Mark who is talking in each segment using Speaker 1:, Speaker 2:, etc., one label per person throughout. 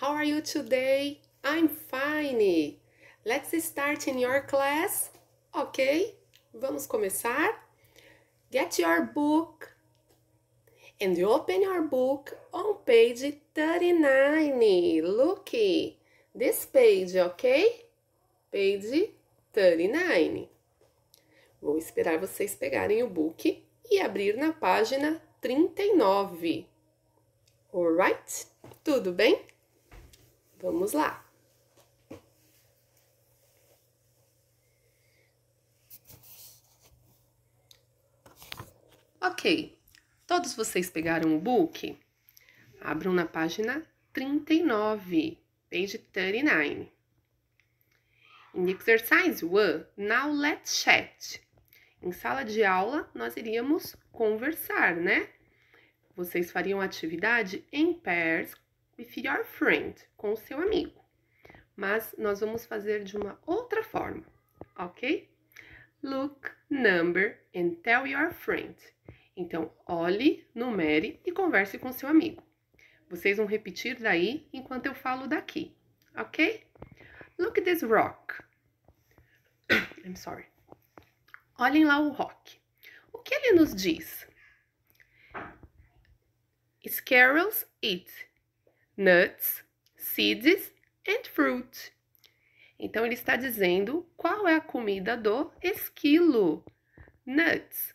Speaker 1: How are you today? I'm fine. Let's start in your class. Ok? Vamos começar? Get your book and open your book on page 39. Looky, this page, ok? Page 39. Vou esperar vocês pegarem o book e abrir na página 39. Alright? Tudo bem? Vamos lá. Ok, todos vocês pegaram o book? Abram na página 39, page 39. In exercise 1, now let's chat. Em sala de aula, nós iríamos conversar, né? Vocês fariam atividade em pairs with your friend, com o seu amigo. Mas nós vamos fazer de uma outra forma, ok? Look, number and tell your friend. Então, olhe, numere e converse com seu amigo. Vocês vão repetir daí enquanto eu falo daqui, ok? Look at this rock. I'm sorry. Olhem lá o rock. O que ele nos diz? Squirrels eat nuts, seeds and fruit. Então ele está dizendo qual é a comida do esquilo: nuts,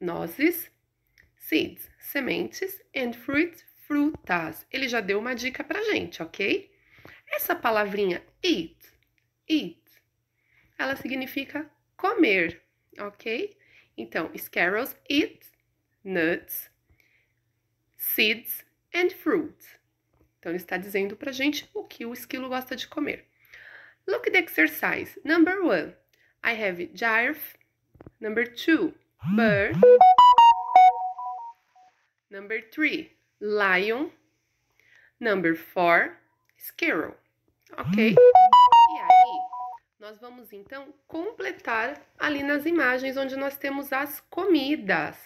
Speaker 1: nozes, seeds, sementes and fruit, frutas. Ele já deu uma dica pra gente, ok? Essa palavrinha eat, eat, ela significa comer, ok? Então, scarrows eat nuts, seeds and fruit. Então, ele está dizendo para a gente o que o esquilo gosta de comer. Look at the exercise. Number one, I have giraffe. Number two, bird. Number three, lion. Number four, squirrel. Ok? Hum. E aí, nós vamos então completar ali nas imagens onde nós temos as comidas.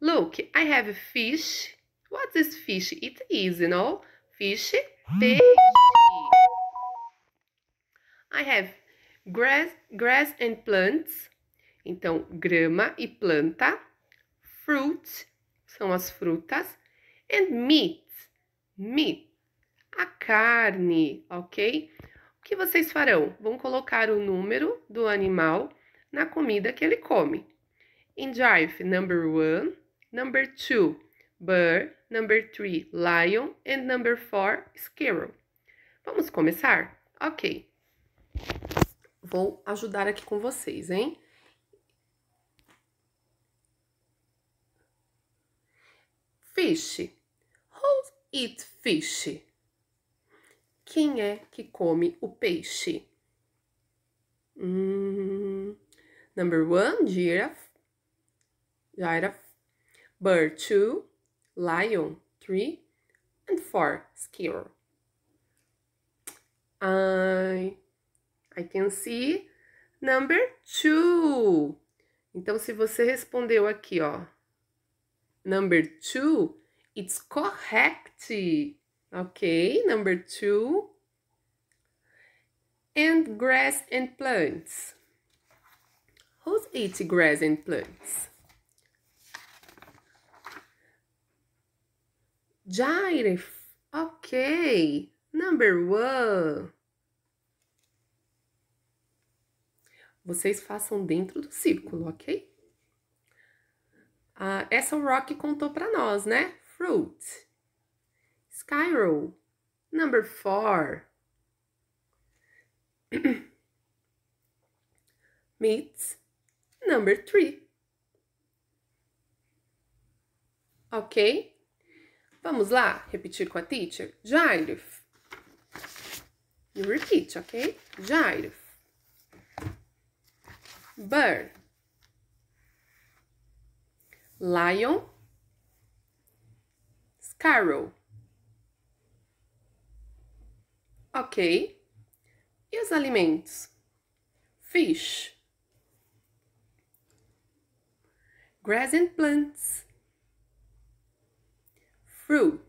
Speaker 1: Look, I have fish. What this fish? is, you Know? Fish, peixe. I have grass, grass and plants. Então, grama e planta. Fruit, são as frutas. And meat, meat, a carne, ok? O que vocês farão? Vão colocar o número do animal na comida que ele come. In drive, number one. Number two, bird, number three, lion, and number four, squirrel. Vamos começar? Ok. Vou ajudar aqui com vocês, hein? Fish. Who eats fish? Quem é que come o peixe? Hum, number one, giraffe. Giraffe. Bird two, lion, three, and four, squirrel. I, I can see number two. Então, se você respondeu aqui, ó, number two, it's correct. Ok, number two. And grass and plants. Who's eating grass and plants? Giraffe. ok, Number one. Vocês façam dentro do círculo, ok? Ah, essa o Rock contou para nós, né? Fruit. Skyro. Number four. Meat. Number three. Ok? Vamos lá repetir com a teacher? Gyrif. You repeat, ok? Gyrif. Bird. Lion. Scarrow. Ok. E os alimentos? Fish. Grass and plants fruit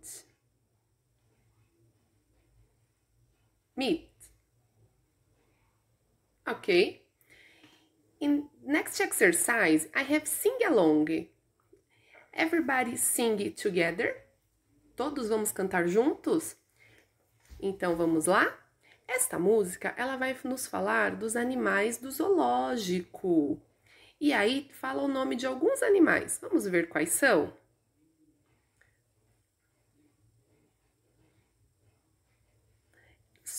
Speaker 1: meat okay in next exercise i have sing along everybody sing together todos vamos cantar juntos então vamos lá esta música ela vai nos falar dos animais do zoológico e aí fala o nome de alguns animais vamos ver quais são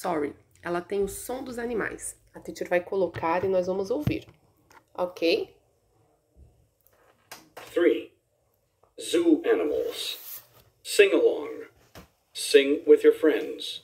Speaker 1: Sorry. Ela tem o som dos animais. A teacher vai colocar e nós vamos ouvir. Ok? Three. Zoo animals. Sing along. Sing with your friends.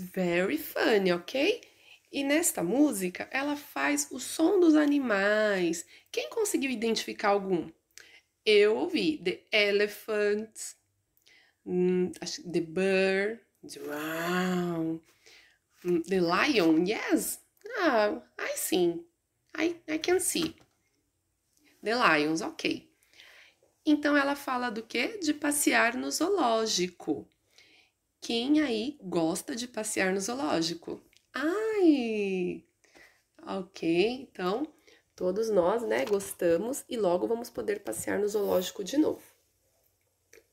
Speaker 1: very funny, ok? E nesta música, ela faz o som dos animais. Quem conseguiu identificar algum? Eu ouvi The Elephant, hum, The Bird, wow, hum, The Lion, yes. Ah, I see. I, I can see. The Lions, ok. Então ela fala do que? De passear no zoológico. Quem aí gosta de passear no zoológico? Ai! Ok, então todos nós, né, gostamos e logo vamos poder passear no zoológico de novo.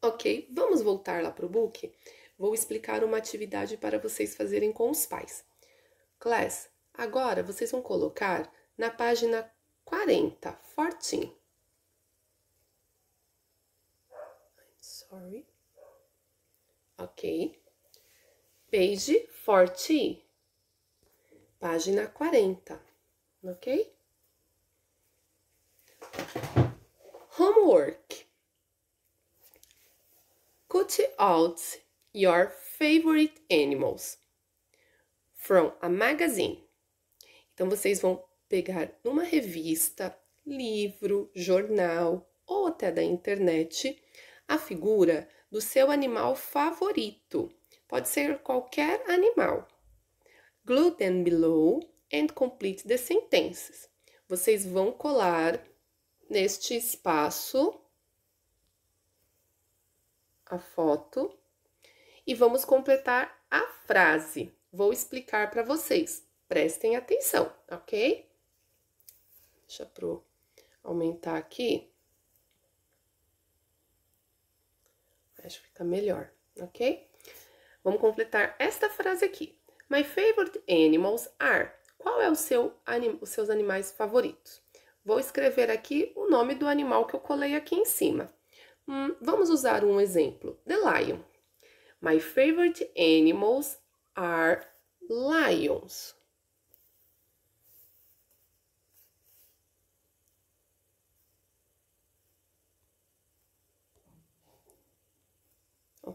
Speaker 1: Ok, vamos voltar lá para o book? Vou explicar uma atividade para vocês fazerem com os pais. Class, agora vocês vão colocar na página 40, fortinho. sorry ok? Page 40, página 40, ok? Homework. Cut out your favorite animals from a magazine. Então, vocês vão pegar uma revista, livro, jornal ou até da internet a figura do seu animal favorito. Pode ser qualquer animal. Glue them below and complete the sentences. Vocês vão colar neste espaço a foto e vamos completar a frase. Vou explicar para vocês. Prestem atenção, ok? Deixa eu aumentar aqui. Acho que fica melhor, ok? Vamos completar esta frase aqui. My favorite animals are. Qual é o seu anim, os seus animais favoritos? Vou escrever aqui o nome do animal que eu colei aqui em cima. Hum, vamos usar um exemplo. The lion. My favorite animals are lions.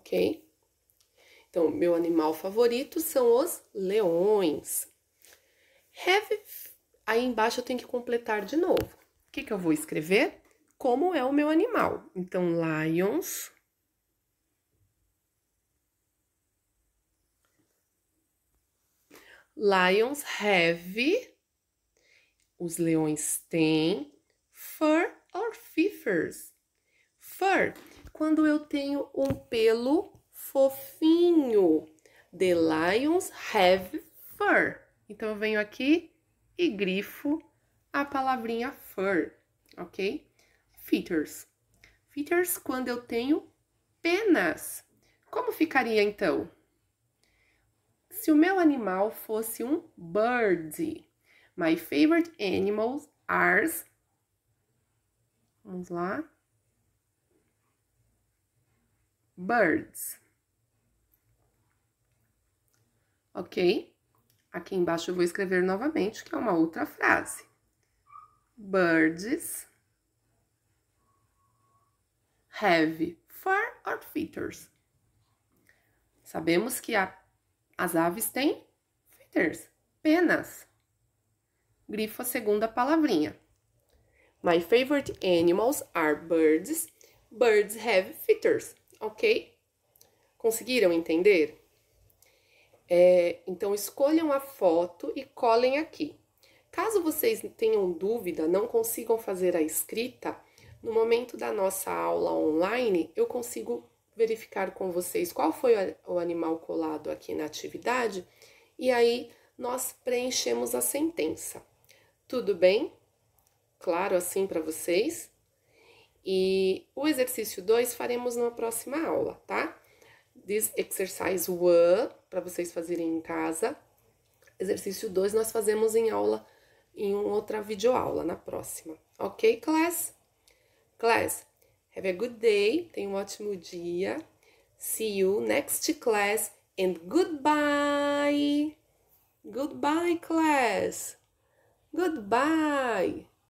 Speaker 1: ok? Então, meu animal favorito são os leões. Have, aí embaixo eu tenho que completar de novo. O que, que eu vou escrever? Como é o meu animal. Então, lions. Lions have, os leões têm, fur or fifers. Fur quando eu tenho um pelo fofinho. The lions have fur. Então, eu venho aqui e grifo a palavrinha fur, ok? Features. Features quando eu tenho penas. Como ficaria, então? Se o meu animal fosse um bird, my favorite animals are... Vamos lá birds. Ok? Aqui embaixo eu vou escrever novamente, que é uma outra frase. Birds have fur or feathers. Sabemos que a, as aves têm feathers, penas. Grifo a segunda palavrinha. My favorite animals are birds. Birds have feathers. Ok? Conseguiram entender? É, então, escolham a foto e colhem aqui. Caso vocês tenham dúvida, não consigam fazer a escrita, no momento da nossa aula online, eu consigo verificar com vocês qual foi o animal colado aqui na atividade e aí nós preenchemos a sentença. Tudo bem? Claro assim para vocês? E o exercício 2 faremos na próxima aula, tá? This exercise 1, para vocês fazerem em casa. Exercício 2 nós fazemos em aula, em outra videoaula, na próxima. Ok, class? Class, have a good day, tenha um ótimo dia. See you next class and goodbye! Goodbye, class! Goodbye!